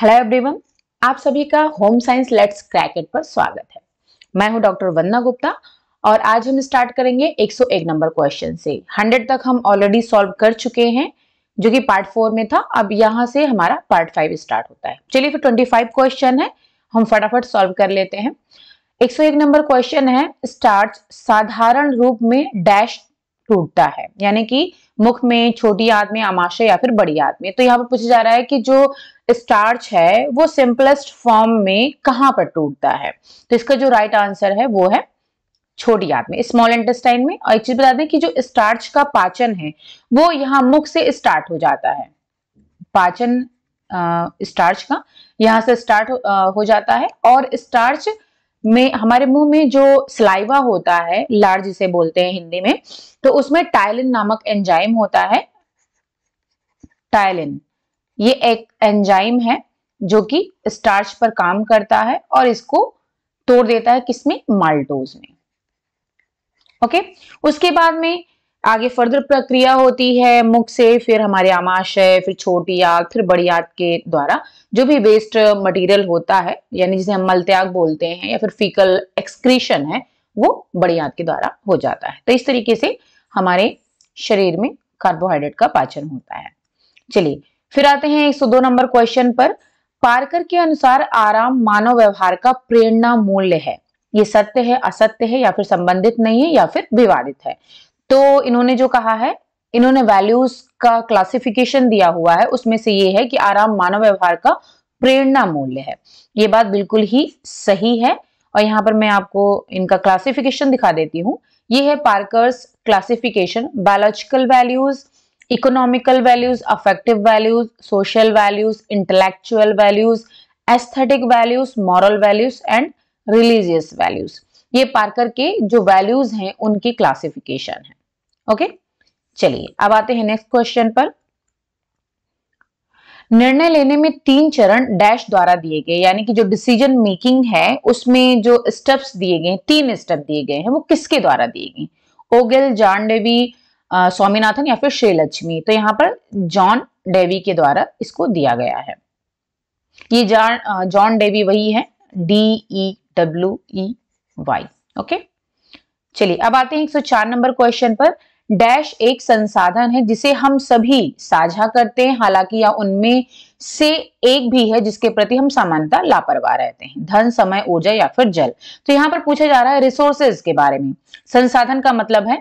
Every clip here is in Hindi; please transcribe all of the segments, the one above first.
हेलो एवरीवन आप सभी का home science let's crack it पर स्वागत है मैं हूं डॉक्टर वंदना गुप्ता और आज हम स्टार्ट करेंगे 101 नंबर क्वेश्चन से 100 तक हम ऑलरेडी सॉल्व कर चुके हैं जो कि पार्ट फोर में था अब यहाँ से हमारा पार्ट फाइव स्टार्ट होता है चलिए फिर 25 क्वेश्चन है हम फटाफट सॉल्व कर लेते हैं 101 नंबर क्वेश्चन है स्टार्च साधारण रूप में डैश टूटता है यानी कि मुख में छोटी याद में आमाशय या फिर बड़ी याद में तो यहाँ पर पूछा जा रहा है कि जो स्टार्च है वो सिंपलेस्ट फॉर्म में कहाँ पर टूटता है तो इसका जो राइट आंसर है वो है छोटी याद में स्मॉल इंटेस्टाइन में और एक चीज बता दें कि जो स्टार्च का पाचन है वो यहाँ मुख से स्टार्ट हो जाता है पाचन स्टार्च का यहाँ से स्टार्ट हो, हो जाता है और स्टार्च में हमारे मुंह में जो स्लाइवा होता है लार जिसे बोलते हैं हिंदी में तो उसमें टाइलिन नामक एंजाइम होता है टाइलिन ये एक एंजाइम है जो कि स्टार्च पर काम करता है और इसको तोड़ देता है किसमें माल्टोज में ओके उसके बाद में आगे फर्दर प्रक्रिया होती है मुख से फिर हमारे आमाशय फिर छोटी आग फिर बड़ी आग के द्वारा जो भी वेस्ट मटेरियल होता है यानी जिसे हम मलत्याग बोलते हैं या फिर फीकल एक्सक्रीशन है वो बड़ी आग के द्वारा हो जाता है तो इस तरीके से हमारे शरीर में कार्बोहाइड्रेट का पाचन होता है चलिए फिर आते हैं एक नंबर क्वेश्चन पर पारकर के अनुसार आराम मानव व्यवहार का प्रेरणा मूल्य है ये सत्य है असत्य है या फिर संबंधित नहीं है या फिर विवादित है तो इन्होंने जो कहा है इन्होंने वैल्यूज का क्लासिफिकेशन दिया हुआ है उसमें से ये है कि आराम मानव व्यवहार का प्रेरणा मूल्य है ये बात बिल्कुल ही सही है और यहाँ पर मैं आपको इनका क्लासिफिकेशन दिखा देती हूँ ये है Parker's classification biological values economical values affective values social values intellectual values aesthetic values moral values and religious values ये पार्कर के जो वैल्यूज हैं उनकी क्लासिफिकेशन है ओके चलिए अब आते हैं नेक्स्ट क्वेश्चन पर निर्णय लेने में तीन चरण डैश द्वारा दिए गए यानी कि जो डिसीजन मेकिंग है उसमें जो स्टेप्स दिए गए तीन स्टेप दिए गए हैं वो किसके द्वारा दिए गए ओगिल जॉन डेवी स्वामीनाथन या फिर श्रीलक्ष्मी तो यहाँ पर जॉन डेवी के द्वारा इसको दिया गया है ये जॉन जॉन डेवी वही है D E W E Y okay चलिए अब आते हैं 104 नंबर क्वेश्चन पर डैश एक संसाधन है जिसे हम सभी साझा करते हैं हालांकि या उनमें से एक भी है जिसके प्रति हम समानता लापरवाह रहते हैं धन समय ऊर्जा या फिर जल तो यहां पर पूछा जा रहा है रिसोर्सेज के बारे में संसाधन का मतलब है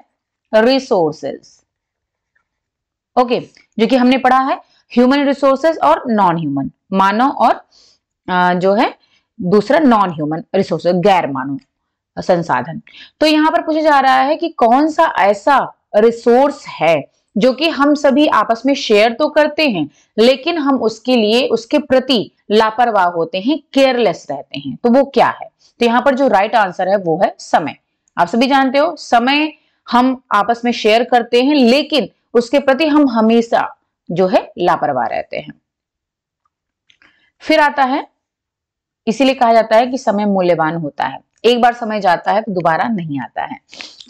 रिसोर्सेज ओके जो कि हमने पढ़ा है ह्यूमन रिसोर्सेज और नॉन ह्यूमन मानव और जो है दूसरा नॉन ह्यूमन रिसोर्सेज गैर मानव संसाधन तो यहाँ पर पूछा जा रहा है कि कौन सा ऐसा रिसोर्स है जो कि हम सभी आपस में शेयर तो करते हैं लेकिन हम उसके लिए उसके प्रति लापरवाह होते हैं केयरलेस रहते हैं तो वो क्या है तो यहाँ पर जो राइट आंसर है वो है समय आप सभी जानते हो समय हम आपस में शेयर करते हैं लेकिन उसके प्रति हम हमेशा जो है लापरवाह रहते हैं फिर आता है इसीलिए कहा जाता है कि समय मूल्यवान होता है एक बार समय जाता है तो दोबारा नहीं आता है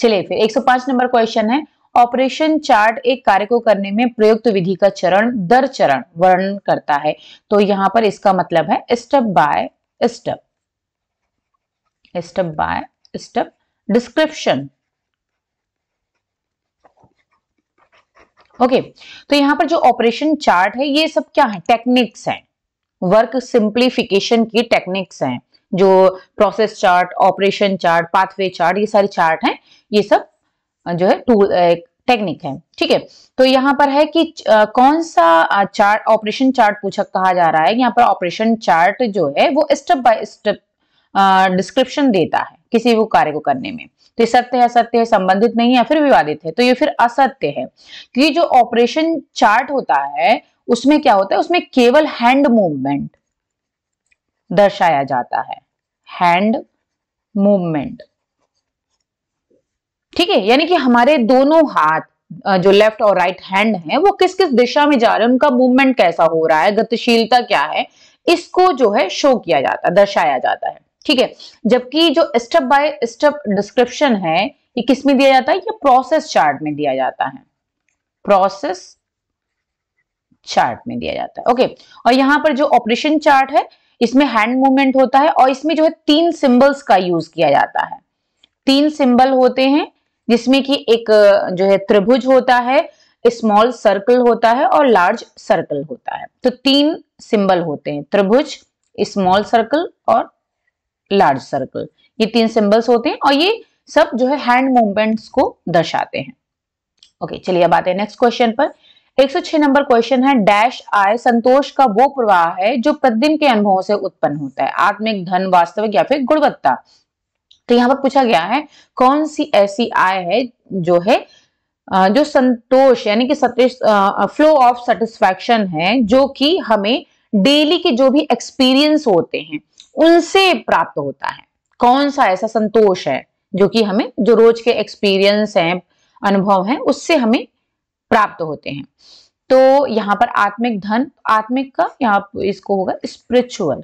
चलिए फिर 105 नंबर क्वेश्चन है ऑपरेशन चार्ट एक कार्य को करने में प्रयुक्त विधि का चरण दर चरण वर्णन करता है तो यहां पर इसका मतलब है step by step step by step description okay तो यहां पर जो ऑपरेशन चार्ट है ये सब क्या है टेक्निक्स हैं वर्क सिंप्लीफिकेशन की टेक्निक्स हैं जो process chart operation chart pathway chart ये सारे चार्ट हैं ये सब जो है टूल टेक्निक है ठीक है तो यहाँ पर है कि कौन सा चार्ट ऑपरेशन चार्ट पूछा कहा जा रहा है यहाँ पर ऑपरेशन चार्ट जो है वो स्टेप बाय स्टेप डिस्क्रिप्शन देता है किसी भी कार्य को करने में तो ये सत्य है सत्य है संबंधित नहीं है फिर विवादित है तो ये फिर असत्य है क्योंकि तो जो ऑपरेशन चार्ट होता है उसमें क्या होता है उसमें केवल हैंड मूवमेंट दर्शाया जाता है हैंड मूवमेंट ठीक है यानी कि हमारे दोनों हाथ जो लेफ्ट और राइट हैंड है वो किस किस दिशा में जा रहे हैं उनका मूवमेंट कैसा हो रहा है गतिशीलता क्या है इसको जो है शो किया जाता है दर्शाया जाता है ठीक है जबकि जो स्टेप बाय स्टेप डिस्क्रिप्शन है ये किस में दिया जाता है ये प्रोसेस चार्ट में दिया जाता है प्रोसेस चार्ट में दिया जाता है ओके और यहां पर जो ऑपरेशन चार्ट है इसमें हैंड मूवमेंट होता है और इसमें जो है तीन सिंबल्स का यूज किया जाता है तीन सिंबल होते हैं जिसमें कि एक जो है त्रिभुज होता है स्मॉल सर्कल होता है और लार्ज सर्कल होता है तो तीन सिंबल होते हैं त्रिभुज स्मॉल सर्कल और लार्ज सर्कल ये तीन सिंबल्स होते हैं और ये सब जो है हैंड मूवमेंट्स को दर्शाते हैं ओके चलिए अब आते हैं नेक्स्ट क्वेश्चन पर 106 नंबर क्वेश्चन है डैश आय संतोष का वो प्रवाह है जो प्रतिदिन के अनुभवों से उत्पन्न होता है आत्मिक धन वास्तविक या फिर गुणवत्ता तो यहाँ पर पूछा गया है कौन सी ऐसी आय है जो है जो संतोष यानी कि फ्लो ऑफ सेटिस्फैक्शन है जो कि हमें डेली के जो भी एक्सपीरियंस होते हैं उनसे प्राप्त होता है कौन सा ऐसा संतोष है जो कि हमें जो रोज के एक्सपीरियंस हैं अनुभव है उससे हमें प्राप्त होते हैं तो यहां पर आत्मिक धन आत्मिक का यहाँ इसको होगा स्पिरिचुअल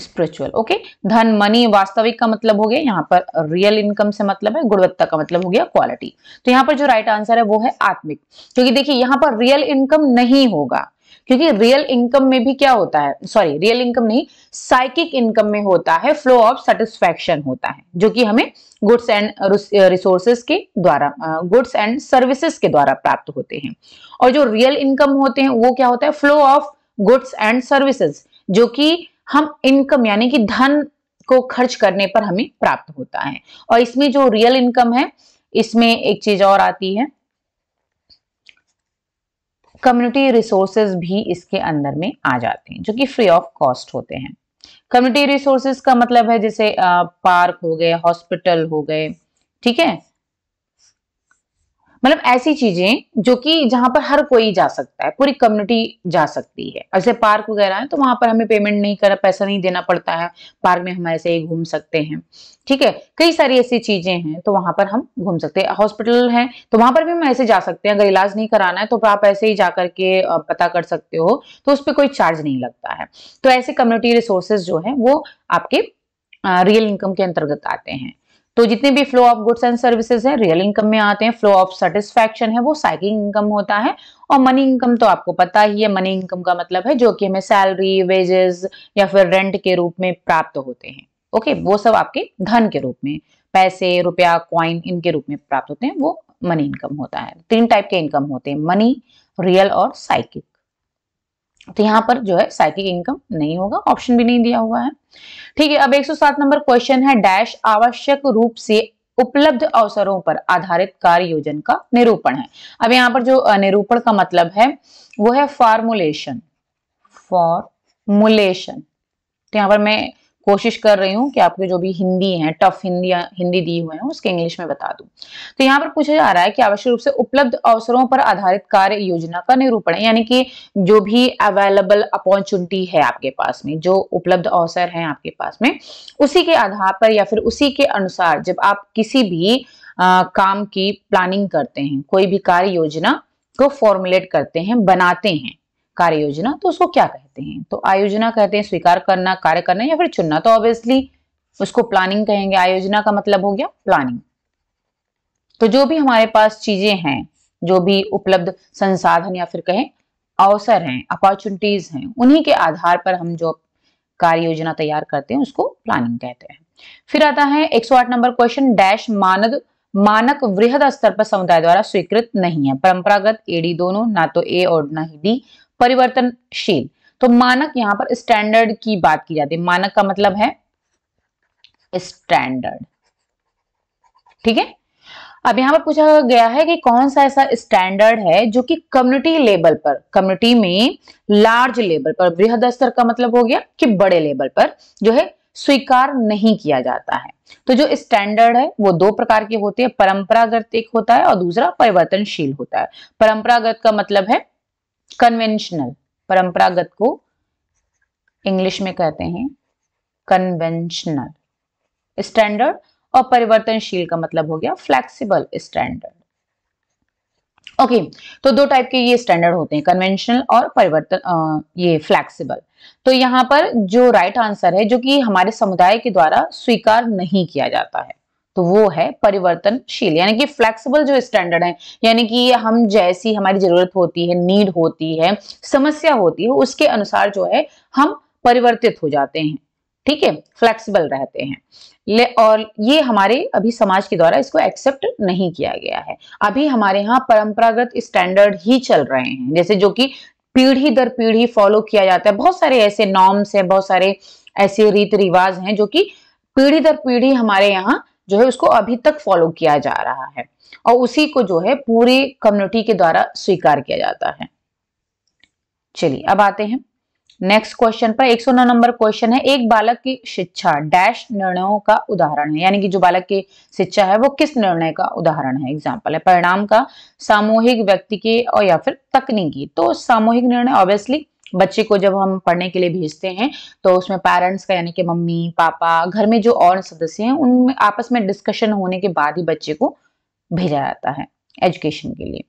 स्पिरिचुअल ओके धन मनी वास्तविक का मतलब हो गया यहाँ पर रियल इनकम से मतलब है गुणवत्ता का मतलब हो गया क्वालिटी तो यहाँ पर जो राइट right आंसर है वो है आत्मिक क्योंकि देखिए यहाँ पर रियल इनकम नहीं होगा क्योंकि रियल इनकम में भी क्या होता है सॉरी रियल इनकम नहीं साइकिक इनकम में होता है फ्लो ऑफ सेटिस्फेक्शन होता है जो कि हमें गुड्स एंड रिसोर्सेस के द्वारा गुड्स एंड सर्विसेज के द्वारा प्राप्त होते हैं और जो रियल इनकम होते हैं वो क्या होता है flow of goods and services जो कि हम इनकम यानी कि धन को खर्च करने पर हमें प्राप्त होता है और इसमें जो रियल इनकम है इसमें एक चीज और आती है कम्युनिटी रिसोर्सेज भी इसके अंदर में आ जाते हैं जो कि फ्री ऑफ कॉस्ट होते हैं कम्युनिटी रिसोर्सेज का मतलब है जैसे पार्क हो गए हॉस्पिटल हो गए ठीक है मतलब ऐसी चीजें जो कि जहां पर हर कोई जा सकता है पूरी कम्युनिटी जा सकती है ऐसे पार्क वगैरह है तो वहां पर हमें पेमेंट नहीं कर पैसा नहीं देना पड़ता है पार्क में हम ऐसे ही घूम सकते हैं ठीक है कई सारी ऐसी चीजें हैं तो वहां पर हम घूम सकते हैं हॉस्पिटल है तो वहां पर भी हम ऐसे जा सकते हैं अगर इलाज नहीं कराना है तो आप ऐसे ही जाकर के पता कर सकते हो तो उस पर कोई चार्ज नहीं लगता है तो ऐसे कम्युनिटी रिसोर्सेज जो है वो आपके रियल इनकम के अंतर्गत आते हैं तो जितने भी flow of goods and services है रियल इनकम में आते हैं फ्लो ऑफ सेटिस्फैक्शन है वो साइकिल इनकम होता है और मनी इनकम तो आपको पता ही है मनी इनकम का मतलब है जो कि हमें सैलरी वेजेस या फिर रेंट के रूप में प्राप्त होते हैं ओके वो सब आपके धन के रूप में पैसे रुपया क्वाइन इनके रूप में प्राप्त होते हैं वो मनी इनकम होता है तीन टाइप के इनकम होते हैं मनी रियल और साइकिल तो यहाँ पर जो है साइकिक इनकम नहीं होगा ऑप्शन भी नहीं दिया हुआ है ठीक है अब 107 नंबर क्वेश्चन है डैश आवश्यक रूप से उपलब्ध अवसरों पर आधारित कार्य योजन का निरूपण है अब यहाँ पर जो निरूपण का मतलब है वो है फॉर्मुलेशन फॉर्मुलेशन तो यहाँ पर मैं कोशिश कर रही हूँ कि आपके जो भी हिंदी हैं टफ हिंदी हिंदी दिए हुए हैं उसके इंग्लिश में बता दू तो यहाँ पर पूछा जा रहा है कि आवश्यक रूप से उपलब्ध अवसरों पर आधारित कार्य योजना का निरूपण यानी कि जो भी अवेलेबल अपॉर्चुनिटी है आपके पास में जो उपलब्ध अवसर है आपके पास में उसी के आधार पर या फिर उसी के अनुसार जब आप किसी भी आ, काम की प्लानिंग करते हैं कोई भी कार्य योजना को फॉर्मुलेट करते हैं बनाते हैं कार्य योजना तो उसको क्या कहते हैं तो आयोजना कहते हैं स्वीकार करना कार्य करना या फिर चुनना तो ऑब्वियसली उसको प्लानिंग कहेंगे आयोजना का मतलब हो गया प्लानिंग तो जो भी हमारे पास चीजें हैं जो भी उपलब्ध संसाधन या फिर कहें अवसर हैं अपॉर्चुनिटीज हैं उन्हीं के आधार पर हम जो कार्य योजना तैयार करते हैं उसको प्लानिंग कहते हैं फिर आता है 108 नंबर क्वेश्चन डैश मानद मानक वृहद स्तर पर समुदाय द्वारा स्वीकृत नहीं है परंपरागत एडी दोनों ना तो ए और ना ही डी परिवर्तनशील तो मानक यहां पर स्टैंडर्ड की बात की जाती है मानक का मतलब है स्टैंडर्ड ठीक है अब यहां पर पूछा गया है कि कौन सा ऐसा स्टैंडर्ड है जो कि कम्युनिटी लेवल पर कम्युनिटी में लार्ज लेवल पर बृहद स्तर का मतलब हो गया कि बड़े लेवल पर जो है स्वीकार नहीं किया जाता है तो जो स्टैंडर्ड है वो दो प्रकार के होते हैं परंपरागत एक होता है और दूसरा परिवर्तनशील होता है परंपरागत का मतलब है कन्वेंशनल परंपरागत को इंग्लिश में कहते हैं कन्वेंशनल स्टैंडर्ड और परिवर्तनशील का मतलब हो गया फ्लेक्सिबल स्टैंडर्ड ओके तो दो टाइप के ये स्टैंडर्ड होते हैं कन्वेंशनल और परिवर्तन ये फ्लेक्सिबल तो यहां पर जो राइट right आंसर है जो कि हमारे समुदाय के द्वारा स्वीकार नहीं किया जाता है तो वो है परिवर्तनशील यानी कि फ्लेक्सिबल जो स्टैंडर्ड है यानी कि हम जैसी हमारी जरूरत होती है नीड होती है समस्या होती है उसके अनुसार जो है हम परिवर्तित हो जाते हैं ठीक है फ्लेक्सिबल रहते हैं ले और ये हमारे अभी समाज के द्वारा इसको एक्सेप्ट नहीं किया गया है अभी हमारे यहाँ परंपरागत स्टैंडर्ड ही चल रहे हैं जैसे जो कि पीढ़ी दर पीढ़ी फॉलो किया जाता है बहुत सारे ऐसे नॉर्म्स हैं बहुत सारे ऐसे रीति रिवाज हैं जो कि पीढ़ी दर पीढ़ी हमारे यहाँ जो है उसको अभी तक फॉलो किया जा रहा है और उसी को जो है पूरी कम्युनिटी के द्वारा स्वीकार किया जाता है चलिए अब आते हैं नेक्स्ट क्वेश्चन पर 109 नंबर क्वेश्चन है एक बालक की शिक्षा डैश निर्णयों का उदाहरण है यानी कि जो बालक की शिक्षा है वो किस निर्णय का उदाहरण है एग्जाम्पल है परिणाम का सामूहिक व्यक्ति के और या फिर तकनीकी तो सामूहिक निर्णय ऑब्वियसली बच्चे को जब हम पढ़ने के लिए भेजते हैं तो उसमें पेरेंट्स का यानी कि मम्मी पापा घर में जो और सदस्य हैं उनमें आपस में डिस्कशन होने के बाद ही बच्चे को भेजा जाता है एजुकेशन के लिए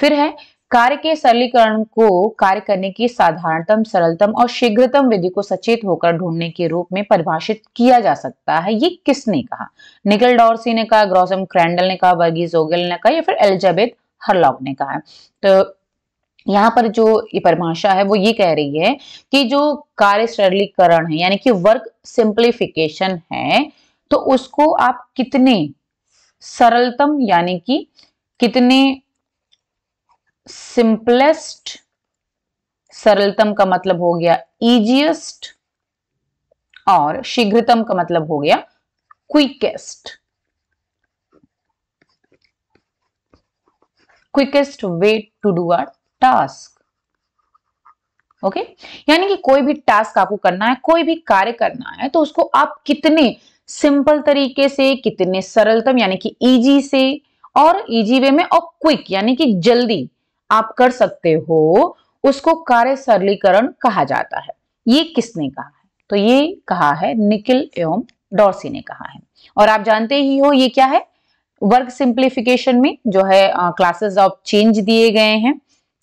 फिर है कार्य के सरलीकरण को कार्य करने की साधारणतम सरलतम और शीघ्रतम विधि को सचेत होकर ढूंढने के रूप में परिभाषित किया जा सकता है ये किसने कहा निकल डॉर्सी ने कहा ग्रॉसम क्रैंडल ने कहा वर्गीज ओगल ने कहा या फिर एलिजाबेथ हरलॉक ने कहा तो यहाँ पर जो ये परिभाषा है वो ये कह रही है कि जो कार्य सरलीकरण है यानी कि वर्क सिंप्लीफिकेशन है तो उसको आप कितने सरलतम यानी कि कितने सिंपलेस्ट सरलतम का मतलब हो गया इजिएस्ट और शीघ्रतम का मतलब हो गया quickest quickest way to do our task okay यानी कि कोई भी टास्क आपको करना है कोई भी कार्य करना है तो उसको आप कितने सिंपल तरीके से कितने सरलतम यानी कि इजी से और इजी वे में और क्विक यानी कि जल्दी आप कर सकते हो उसको कार्य सरलीकरण कहा जाता है ये किसने कहा है तो ये कहा है निकिल एवं डॉर्सी ने कहा है और आप जानते ही हो ये क्या है वर्क सिंप्लीफिकेशन में जो है क्लासेस ऑफ चेंज दिए गए हैं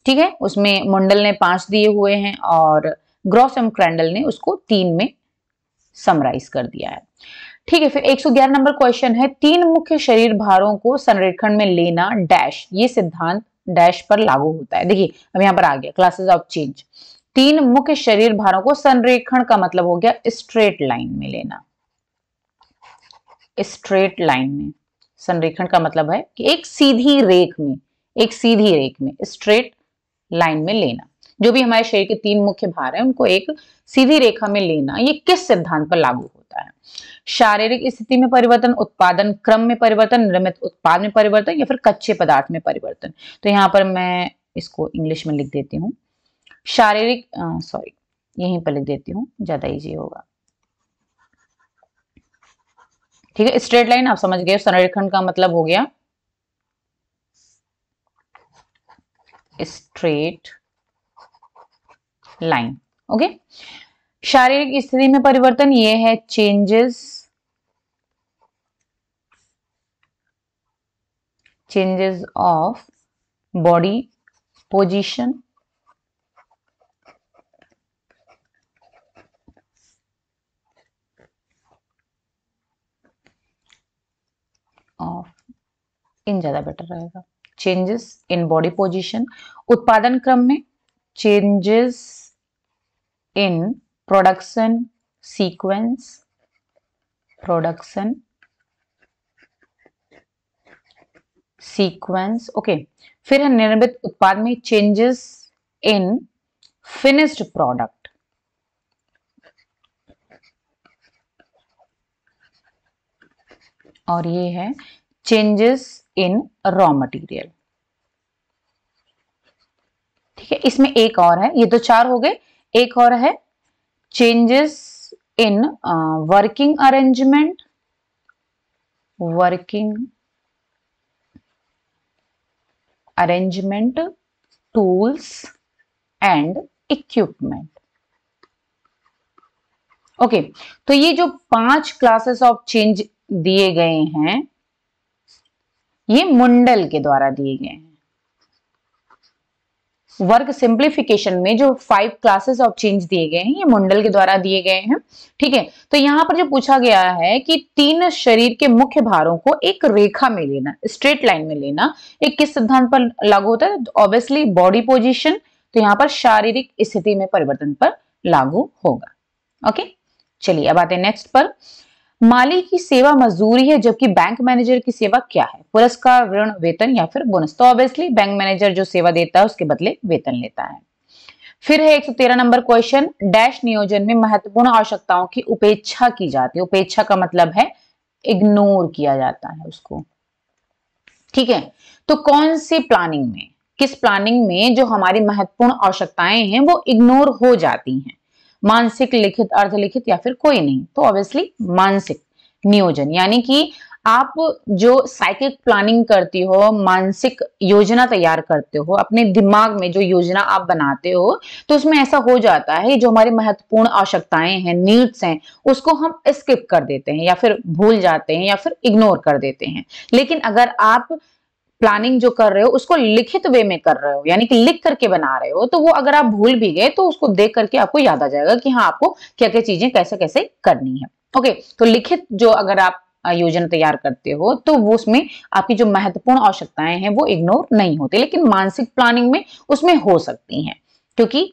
ठीक है उसमें मुंडल ने पांच दिए हुए हैं और ग्रॉस एम क्रैंडल ने उसको तीन में समराइज कर दिया है ठीक है फिर 111 नंबर क्वेश्चन है तीन मुख्य शरीर भारों को संरेखण में लेना डैश ये सिद्धांत डैश पर लागू होता है देखिए अब यहां पर आ गया क्लासेस ऑफ चेंज तीन मुख्य शरीर भारों को संरेखण का मतलब हो गया स्ट्रेट लाइन में लेना स्ट्रेट लाइन में संरेखण का मतलब है कि एक सीधी रेख में एक सीधी रेख में स्ट्रेट लाइन में लेना जो भी हमारे शरीर के तीन मुख्य भार हैं उनको एक सीधी रेखा में लेना ये किस सिद्धांत पर लागू होता है शारीरिक स्थिति में परिवर्तन उत्पादन क्रम में परिवर्तन निर्मित उत्पाद में परिवर्तन या फिर कच्चे पदार्थ में परिवर्तन तो यहाँ पर मैं इसको इंग्लिश में लिख देती हूँ शारीरिक सॉरी यहीं पर लिख देती हूँ ज्यादा इजी होगा ठीक है स्ट्रेट लाइन आप समझ गए संरेखण का मतलब हो गया स्ट्रेट लाइन ओके शारीरिक स्थिति में परिवर्तन ये है changes changes of body position of इन ज्यादा बेटर रहेगा चेंजेस इन बॉडी पोजिशन उत्पादन क्रम में changes in production sequence production sequence okay फिर है निर्मित उत्पाद में चेंजेस इन फिनिश्ड प्रोडक्ट और ये है चेंजेस इन रॉ मटीरियल ठीक है इसमें एक और है ये तो चार हो गए एक और है changes in working arrangement working arrangement tools and equipment okay तो ये जो पांच क्लासेस ऑफ चेंज दिए गए हैं ये मुंडल के द्वारा दिए गए हैं वर्क सिंप्लीफिकेशन में जो फाइव क्लासेस ऑफ चेंज दिए गए हैं ये मुंडल के द्वारा दिए गए हैं ठीक है तो यहां पर जो पूछा गया है कि तीन शरीर के मुख्य भारों को एक रेखा में लेना स्ट्रेट लाइन में लेना एक किस सिद्धांत पर लागू होता है ऑब्वियसली बॉडी पोजिशन तो यहां पर शारीरिक स्थिति में परिवर्तन पर लागू होगा ओके चलिए अब आते हैं नेक्स्ट पर माली की सेवा मजदूरी है जबकि बैंक मैनेजर की सेवा क्या है पुरस्कार ऋण वेतन या फिर बोनस तो ऑब्वियसली बैंक मैनेजर जो सेवा देता है उसके बदले वेतन लेता है फिर है 113 नंबर क्वेश्चन डैश नियोजन में महत्वपूर्ण आवश्यकताओं की उपेक्षा की जाती है उपेक्षा का मतलब है इग्नोर किया जाता है उसको ठीक है तो कौन सी प्लानिंग में किस प्लानिंग में जो हमारी महत्वपूर्ण आवश्यकताएं हैं वो इग्नोर हो जाती हैं मानसिक लिखित अर्ध लिखित या फिर कोई नहीं तो ऑब्वियसली मानसिक नियोजन यानी कि आप जो साइकिक प्लानिंग करती हो मानसिक योजना तैयार करते हो अपने दिमाग में जो योजना आप बनाते हो तो उसमें ऐसा हो जाता है जो हमारी महत्वपूर्ण आवश्यकताएं हैं नीड्स हैं उसको हम स्किप कर देते हैं या फिर भूल जाते हैं या फिर इग्नोर कर देते हैं लेकिन अगर आप प्लानिंग जो कर रहे हो उसको लिखित वे में कर रहे हो यानी कि लिख करके बना रहे हो तो वो अगर आप भूल भी गए तो उसको देख करके आपको याद आ जाएगा कि हाँ आपको क्या क्या चीजें कैसे कैसे करनी है ओके तो लिखित जो अगर आप योजना तैयार करते हो तो वो उसमें आपकी जो महत्वपूर्ण आवश्यकताएं हैं वो इग्नोर नहीं होती लेकिन मानसिक प्लानिंग में उसमें हो सकती हैं क्योंकि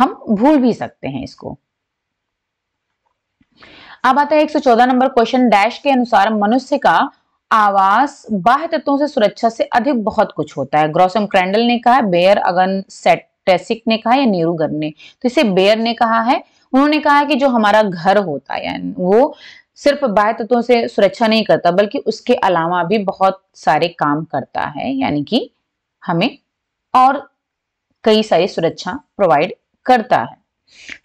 हम भूल भी सकते हैं इसको अब आता है 114 नंबर क्वेश्चन डैश के अनुसार मनुष्य का आवास बाह्य तत्वों से सुरक्षा से अधिक बहुत कुछ होता है ग्रोसम क्रैंडल ने कहा बेयर अगन सेटेसिक ने कहा या नीरूगर ने तो इसे बेयर ने कहा है उन्होंने कहा कि जो हमारा घर होता है वो सिर्फ बाह्य तत्वों से सुरक्षा नहीं करता बल्कि उसके अलावा भी बहुत सारे काम करता है यानी कि हमें और कई सारी सुरक्षा प्रोवाइड करता है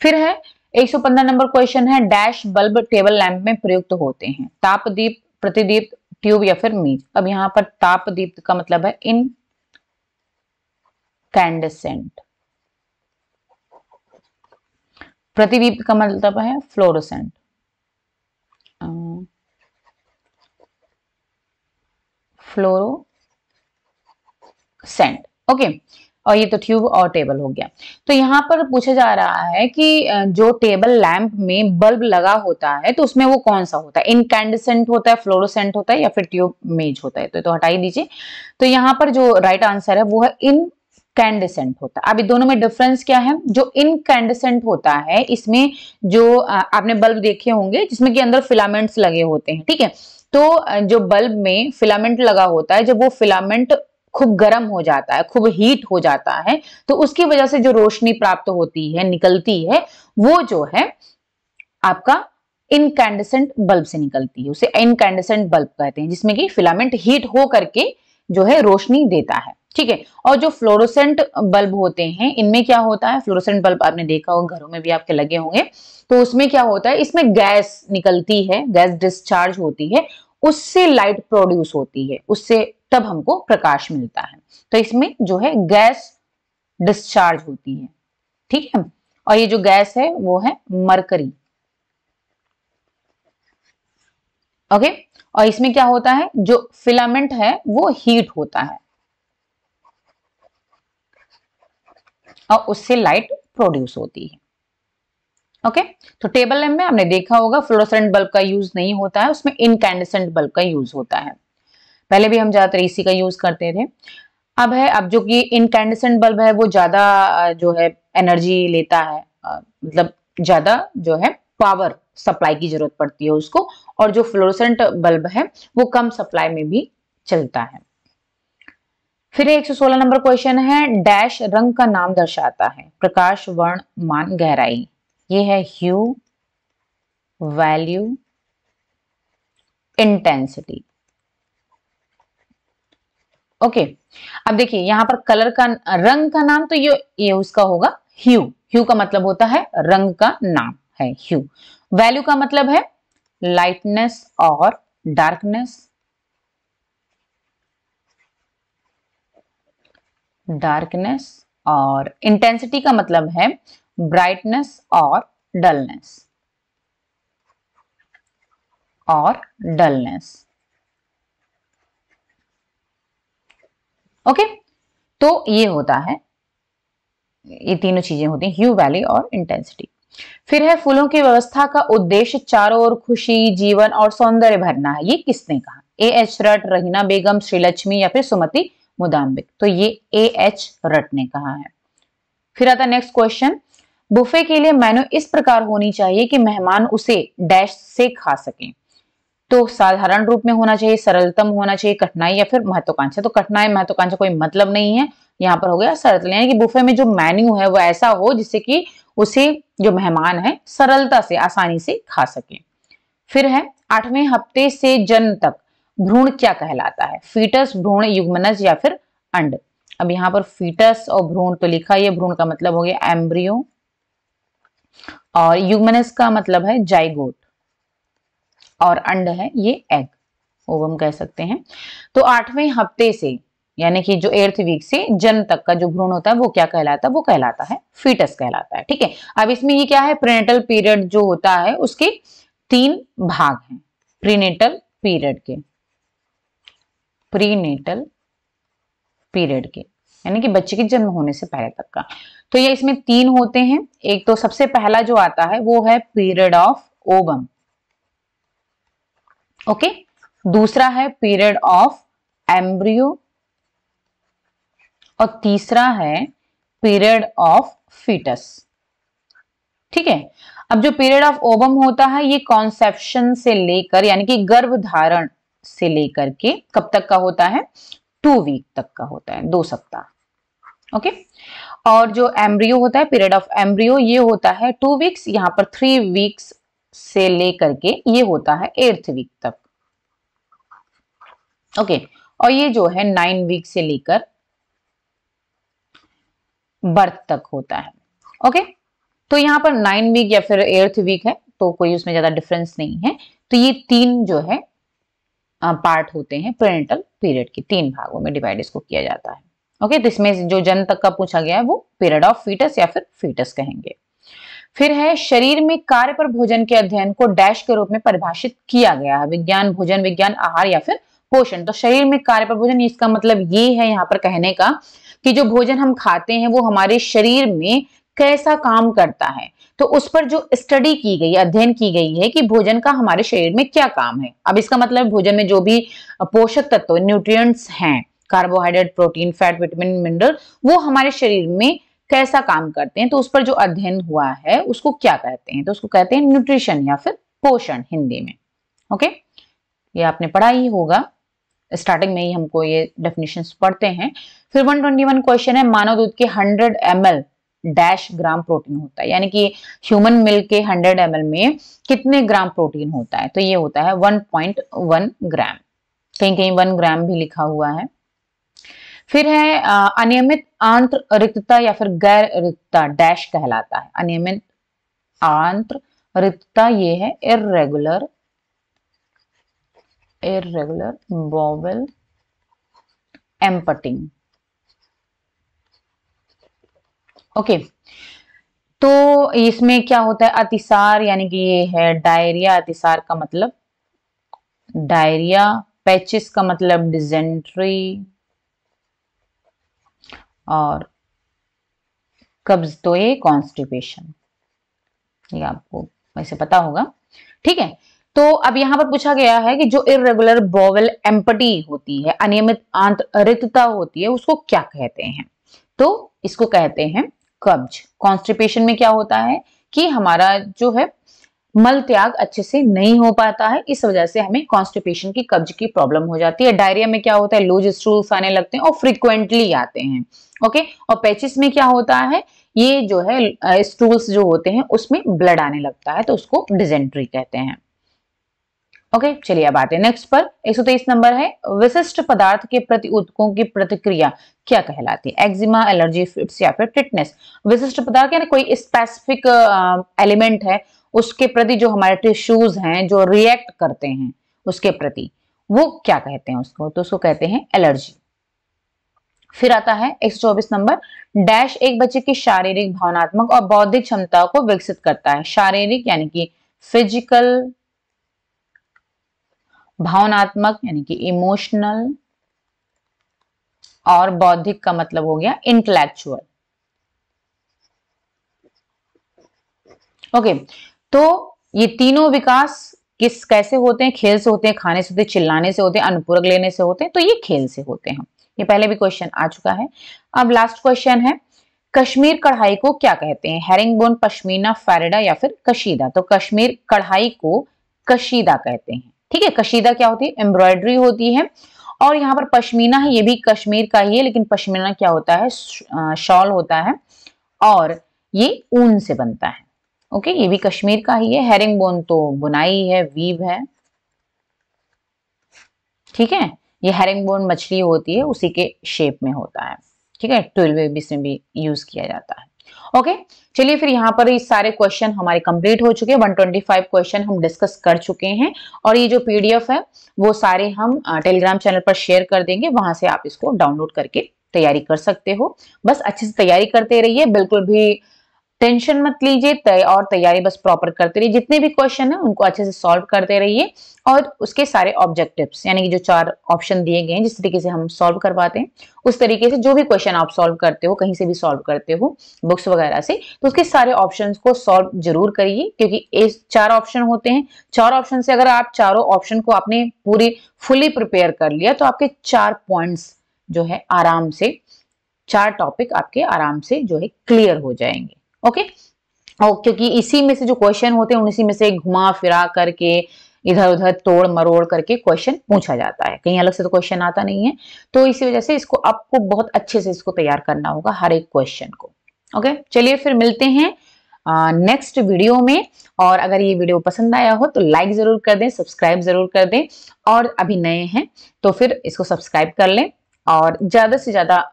फिर है 115 नंबर क्वेश्चन है डैश बल्ब टेबल लैंप में प्रयुक्त होते हैं तापदीप प्रतिदीप ट्यूब या फिर मीज अब यहां पर ताप दीप्त का मतलब है इन कैंडसेंट प्रतिदीप का मतलब है फ्लोरोसेंट फ्लोरोसेंट ओके और ये तो ट्यूब और टेबल हो गया तो यहाँ पर पूछा जा रहा है कि जो टेबल लैंप में बल्ब लगा होता है तो उसमें वो कौन सा होता है इनकैंडसेंट होता है फ्लोरोसेंट होता है या फिर ट्यूब मेज होता है तो, तो हटाई दीजिए तो यहाँ पर जो राइट आंसर है वो है इन कैंडेसेंट होता है अभी दोनों में डिफरेंस क्या है जो इनकैंडसेंट होता है इसमें जो आपने बल्ब देखे होंगे जिसमें कि अंदर फिलामेंट्स लगे होते हैं ठीक है तो जो बल्ब में फिलामेंट लगा होता है जब वो फिलामेंट खूब गर्म हो जाता है खूब हीट हो जाता है तो उसकी वजह से जो रोशनी प्राप्त होती है निकलती है वो जो है आपका इनकैंडसेंट बल्ब से निकलती है उसे इनकैंडसेंट बल्ब कहते हैं जिसमें कि फिलामेंट हीट हो करके जो है रोशनी देता है ठीक है और जो फ्लोरोसेंट बल्ब होते हैं इनमें क्या होता है फ्लोरोसेंट बल्ब आपने देखा होगा घरों में भी आपके लगे होंगे तो उसमें क्या होता है इसमें गैस निकलती है गैस डिस्चार्ज होती है उससे लाइट प्रोड्यूस होती है उससे तब हमको प्रकाश मिलता है तो इसमें जो है गैस डिस्चार्ज होती है ठीक है और ये जो गैस है वो है मरकरी ओके और इसमें क्या होता है जो फिलामेंट है वो हीट होता है और उससे लाइट प्रोड्यूस होती है ओके तो टेबल लैम्प में हमने देखा होगा फ्लोरोसेंट बल्ब का यूज नहीं होता है उसमें इनकैंडेसेंट बल्ब का यूज होता है पहले भी हम ज्यादातर इसी का यूज करते थे अब है अब जो कि इनकैंडेसेंट बल्ब है वो ज्यादा जो है एनर्जी लेता है मतलब ज्यादा जो है पावर सप्लाई की जरूरत पड़ती है उसको और जो फ्लोरोसेंट बल्ब है वो कम सप्लाई में भी चलता है फिर एक सौ सोलह नंबर क्वेश्चन है डैश रंग का नाम दर्शाता है प्रकाश वर्ण मान गहराई ये है ह्यू वैल्यू इंटेंसिटी ओके अब देखिए यहां पर कलर का रंग का नाम तो ये ये उसका होगा ह्यू ह्यू का मतलब होता है रंग का नाम है ह्यू वैल्यू का मतलब है लाइटनेस और डार्कनेस डार्कनेस और इंटेंसिटी का मतलब है ब्राइटनेस और डलनेस और डलनेस ओके तो ये होता है ये तीनों चीजें होती हैं ह्यू वैली और इंटेंसिटी फिर है फूलों की व्यवस्था का उद्देश्य चारों ओर खुशी जीवन और सौंदर्य भरना है ये किसने कहा ए एच रट रहीना बेगम श्रीलक्ष्मी या फिर सुमति मुदाम्बिक तो ये ए एच रट ने कहा है फिर आता नेक्स्ट क्वेश्चन बुफे के लिए मेन्यू इस प्रकार होनी चाहिए कि मेहमान उसे डैश से खा सके तो साधारण रूप में होना चाहिए सरलतम होना चाहिए कठिनाई या फिर महत्वाकांक्षा तो कठिनाई महत्वाकांक्षा कोई मतलब नहीं है यहाँ पर हो गया सरलतम यानी कि बुफे में जो मेन्यू है वो ऐसा हो जिससे कि उसे जो मेहमान है सरलता से आसानी से खा सके फिर है आठवें हफ्ते से जन्म तक भ्रूण क्या कहलाता है फीटस भ्रूण युग्मनज या फिर अंड अब यहाँ पर फीटस और भ्रूण तो लिखा ही है भ्रूण का मतलब हो गया एम्ब्रियो और यूमनस का मतलब है जाइगोट और अंड है ये एग ओवम कह सकते हैं तो आठवें हफ्ते से यानी कि जो एर्थ वीक से जन्म तक का जो भ्रूण होता है वो क्या कहलाता है वो कहलाता है फीटस कहलाता है ठीक है अब इसमें ये क्या है प्रिनेटल पीरियड जो होता है उसके तीन भाग हैं प्रीनेटल पीरियड के प्रीनेटल पीरियड के यानी कि बच्चे के जन्म होने से पहले तक का तो ये इसमें तीन होते हैं एक तो सबसे पहला जो आता है वो है पीरियड ऑफ ओबम ओके दूसरा है पीरियड ऑफ एम्ब्रियो और तीसरा है पीरियड ऑफ फीटस ठीक है अब जो पीरियड ऑफ ओबम होता है ये कॉन्सेप्शन से लेकर यानी कि गर्भ धारण से लेकर के कब तक का होता है टू वीक तक का होता है दो सप्ताह ओके और जो एम्ब्रियो होता है पीरियड ऑफ एम्ब्रियो ये होता है टू वीक्स यहाँ पर थ्री वीक्स से लेकर के ये होता है एर्थ वीक तक ओके okay, और ये जो है नाइन वीक से लेकर बर्थ तक होता है ओके okay? तो यहाँ पर नाइन वीक या फिर एर्थ वीक है तो कोई उसमें ज्यादा डिफरेंस नहीं है तो ये तीन जो है पार्ट होते हैं पेरेंटल पीरियड के तीन भागों में डिवाइड इसको किया जाता है ओके तो इसमें जो जन्म तक का पूछा गया है वो पीरियड ऑफ फीटस या फिर फीटस कहेंगे फिर है शरीर में कार्य पर भोजन के अध्ययन को डैश के रूप में परिभाषित किया गया है विज्ञान भोजन विज्ञान आहार या फिर पोषण तो शरीर में कार्य पर भोजन इसका मतलब ये है यहाँ पर कहने का कि जो भोजन हम खाते हैं वो हमारे शरीर में कैसा काम करता है तो उस पर जो स्टडी की गई अध्ययन की गई है कि भोजन का हमारे शरीर में क्या काम है अब इसका मतलब भोजन में जो भी पोषक तत्व न्यूट्रिएंट्स हैं carbohydrate protein fat vitamin mineral वो हमारे शरीर में कैसा काम करते हैं तो उस पर जो अध्ययन हुआ है उसको क्या कहते हैं तो उसको कहते हैं न्यूट्रिशन या फिर पोषण हिंदी में ओके ये आपने पढ़ा ही होगा स्टार्टिंग में ही हमको ये डेफिनेशन पढ़ते हैं फिर 121 क्वेश्चन है मानव दूध के 100 एम डैश ग्राम प्रोटीन होता है यानी कि ह्यूमन मिल्क के 100 एम में कितने ग्राम प्रोटीन होता है तो ये होता है 1.1 ग्राम कहीं कहीं 1 ग्राम भी लिखा हुआ है फिर है अनियमित आंत्र रिक्तता या फिर गैर रिक्तता डैश कहलाता है अनियमित आंत्र रिक्तता ये है irregular irregular bowel emptying okay तो इसमें क्या होता है अतिसार यानी कि ये है डायरिया अतिसार का मतलब डायरिया पैचिस का मतलब डिजेंट्री और कब्ज तो ये कॉन्स्टिपेशन ये आपको वैसे पता होगा ठीक है तो अब यहां पर पूछा गया है कि जो इरेगुलर बॉवल एम्पटी होती है अनियमित आंत रिक्तता होती है उसको क्या कहते हैं तो इसको कहते हैं कब्ज कॉन्स्टिपेशन में क्या होता है कि हमारा जो है मल त्याग अच्छे से नहीं हो पाता है इस वजह से हमें कॉन्स्टिपेशन की कब्ज की प्रॉब्लम हो जाती है डायरिया में क्या होता है लूज स्टूल्स आने लगते हैं और फ्रिक्वेंटली आते हैं ओके और पैचिस में क्या होता है ये जो है स्टूल्स जो होते हैं उसमें ब्लड आने लगता है तो उसको डिजेंट्री कहते हैं ओके okay, चलिए अब आते हैं नेक्स्ट पर तेईस नंबर है विशिष्ट पदार्थ के प्रति उत्कों की प्रतिक्रिया क्या कहलाती है एक्जिमा एलर्जी फिट्स या फिर फिटनेस विशिष्ट पदार्थ यानी कोई स्पेसिफिक एलिमेंट है उसके प्रति जो हमारे टिश्यूज हैं जो रिएक्ट करते हैं उसके प्रति वो क्या कहते हैं उसको तो उसको कहते हैं एलर्जी फिर आता है एक चौबीस नंबर डैश एक बच्चे की शारीरिक भावनात्मक और बौद्धिक क्षमता को विकसित करता है शारीरिक यानी कि फिजिकल भावनात्मक यानी कि इमोशनल और बौद्धिक का मतलब हो गया इंटेलेक्चुअल ओके okay, तो ये तीनों विकास किस कैसे होते हैं खेल से होते हैं खाने से होते हैं चिल्लाने से होते हैं अनुपूरक लेने से होते हैं तो ये खेल से होते हैं ये पहले भी क्वेश्चन आ चुका है अब लास्ट क्वेश्चन है कश्मीर कढ़ाई को क्या कहते हैं हेरिंग बोन पश्मीना फेरेडा या फिर कशीदा तो कश्मीर कढ़ाई को कशीदा कहते हैं ठीक है कशीदा क्या होती है एम्ब्रॉयडरी होती है और यहाँ पर पश्मीना है ये भी कश्मीर का ही है लेकिन पश्मीना क्या होता है शॉल होता है और ये ऊन से बनता है ओके ये भी कश्मीर का ही है हेरिंग बोन तो बुनाई है वीव है ठीक है ये हेरिंग बोन मछली होती है उसी के शेप में होता है ठीक है ट्वेल्व बीस में भी यूज किया जाता है ओके चलिए फिर यहाँ पर इस सारे क्वेश्चन हमारे कंप्लीट हो चुके हैं 125 क्वेश्चन हम डिस्कस कर चुके हैं और ये जो पीडीएफ है वो सारे हम टेलीग्राम चैनल पर शेयर कर देंगे वहां से आप इसको डाउनलोड करके तैयारी कर सकते हो बस अच्छे से तैयारी करते रहिए बिल्कुल भी टेंशन मत लीजिए और तैयारी बस प्रॉपर करते रहिए जितने भी क्वेश्चन है उनको अच्छे से सॉल्व करते रहिए और उसके सारे ऑब्जेक्टिव्स यानी कि जो चार ऑप्शन दिए गए हैं जिस तरीके से हम सॉल्व करवाते हैं उस तरीके से जो भी क्वेश्चन आप सॉल्व करते हो कहीं से भी सॉल्व करते हो बुक्स वगैरह से तो उसके सारे ऑप्शन को सॉल्व जरूर करिए क्योंकि चार ऑप्शन होते हैं चार ऑप्शन से अगर आप चारों ऑप्शन को आपने पूरी फुली प्रिपेयर कर लिया तो आपके चार पॉइंट्स जो है आराम से चार टॉपिक आपके आराम से जो है क्लियर हो जाएंगे ओके और क्योंकि इसी में से जो क्वेश्चन होते हैं उसी में से घुमा फिरा करके इधर उधर तोड़ मरोड़ करके क्वेश्चन पूछा जाता है कहीं अलग से तो क्वेश्चन आता नहीं है तो इसी वजह से इसको आपको बहुत अच्छे से इसको तैयार करना होगा हर एक क्वेश्चन को ओके चलिए फिर मिलते हैं नेक्स्ट वीडियो में और अगर ये वीडियो पसंद आया हो तो लाइक ज़रूर कर दें सब्सक्राइब ज़रूर कर दें और अभी नए हैं तो फिर इसको सब्सक्राइब कर लें और ज़्यादा से ज़्यादा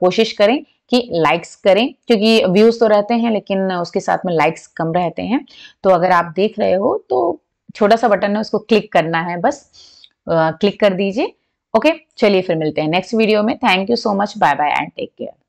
कोशिश करें कि लाइक्स करें क्योंकि व्यूज तो रहते हैं लेकिन उसके साथ में लाइक्स कम रहते हैं तो अगर आप देख रहे हो तो छोटा सा बटन है उसको क्लिक करना है बस क्लिक कर दीजिए ओके चलिए फिर मिलते हैं नेक्स्ट वीडियो में thank you so much bye bye and take care